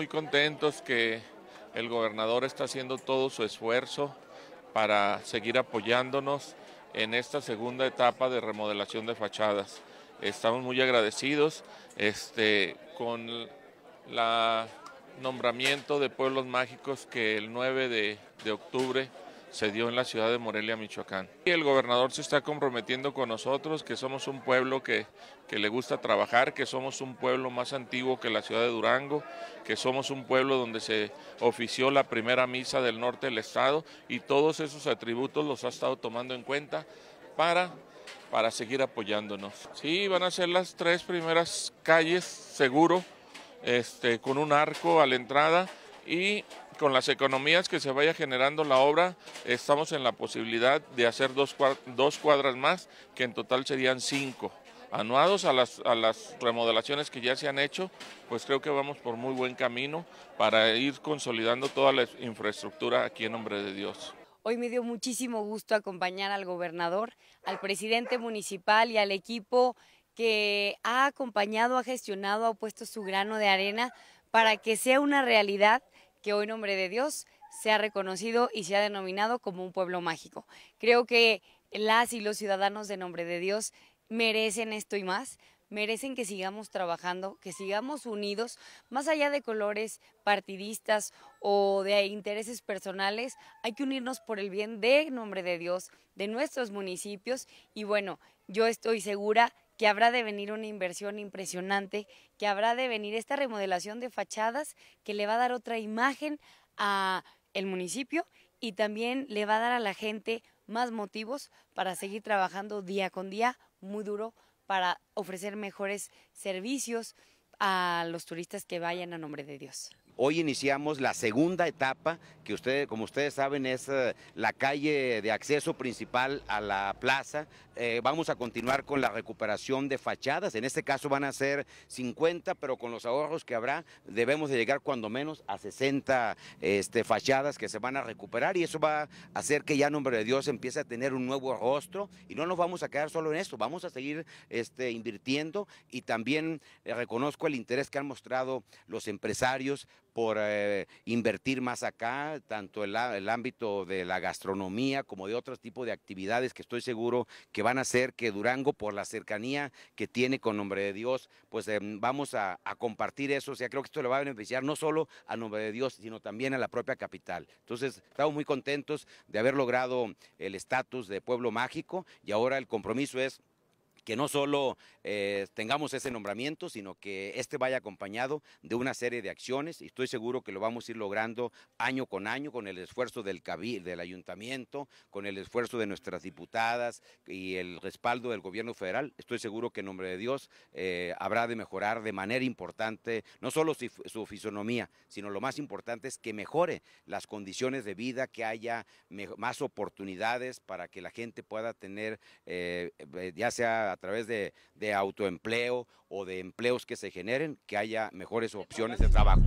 muy contentos que el gobernador está haciendo todo su esfuerzo para seguir apoyándonos en esta segunda etapa de remodelación de fachadas. Estamos muy agradecidos este, con el nombramiento de pueblos mágicos que el 9 de, de octubre se dio en la ciudad de Morelia, Michoacán. Y el gobernador se está comprometiendo con nosotros, que somos un pueblo que, que le gusta trabajar, que somos un pueblo más antiguo que la ciudad de Durango, que somos un pueblo donde se ofició la primera misa del norte del estado y todos esos atributos los ha estado tomando en cuenta para para seguir apoyándonos. Sí, van a ser las tres primeras calles seguro, este, con un arco a la entrada y con las economías que se vaya generando la obra, estamos en la posibilidad de hacer dos, cuadras más, que en total serían cinco. Anuados a las, a las remodelaciones que ya se han hecho, pues creo que vamos por muy buen camino para ir consolidando toda la infraestructura aquí en Nombre de Dios. Hoy me dio muchísimo gusto acompañar al gobernador, al presidente municipal y al equipo que ha acompañado, ha gestionado, ha puesto su grano de arena para que sea una realidad que hoy nombre de Dios se ha reconocido y se ha denominado como un pueblo mágico. Creo que las y los ciudadanos de nombre de Dios merecen esto y más, merecen que sigamos trabajando, que sigamos unidos, más allá de colores partidistas o de intereses personales, hay que unirnos por el bien de nombre de Dios, de nuestros municipios y bueno, yo estoy segura que habrá de venir una inversión impresionante, que habrá de venir esta remodelación de fachadas que le va a dar otra imagen a el municipio y también le va a dar a la gente más motivos para seguir trabajando día con día muy duro para ofrecer mejores servicios a los turistas que vayan a nombre de Dios. Hoy iniciamos la segunda etapa, que ustedes, como ustedes saben, es eh, la calle de acceso principal a la plaza. Eh, vamos a continuar con la recuperación de fachadas. En este caso van a ser 50, pero con los ahorros que habrá, debemos de llegar cuando menos a 60 este, fachadas que se van a recuperar y eso va a hacer que ya en nombre de Dios empiece a tener un nuevo rostro y no nos vamos a quedar solo en esto, vamos a seguir este, invirtiendo y también eh, reconozco el interés que han mostrado los empresarios por eh, invertir más acá, tanto el, el, ámbito de la gastronomía como de otros tipo de actividades que estoy seguro que van a hacer que Durango, por la cercanía que tiene con Nombre de Dios, pues em, vamos a, a, compartir eso. O sea, creo que esto le va a beneficiar no solo a Nombre de Dios, sino también a la propia capital. Entonces, estamos muy contentos de haber logrado el estatus de pueblo mágico y ahora el compromiso es que no solo eh, tengamos ese nombramiento, sino que este vaya acompañado de una serie de acciones y estoy seguro que lo vamos a ir logrando año con año con el esfuerzo del cabil, del ayuntamiento, con el esfuerzo de nuestras diputadas y el respaldo del gobierno federal. Estoy seguro que en nombre de Dios eh, habrá de mejorar de manera importante no solo su, su, fisonomía, sino lo más importante es que mejore las condiciones de vida, que haya más oportunidades para que la gente pueda tener, eh, ya sea a través de, de autoempleo o de empleos que se generen, que haya mejores opciones de trabajo.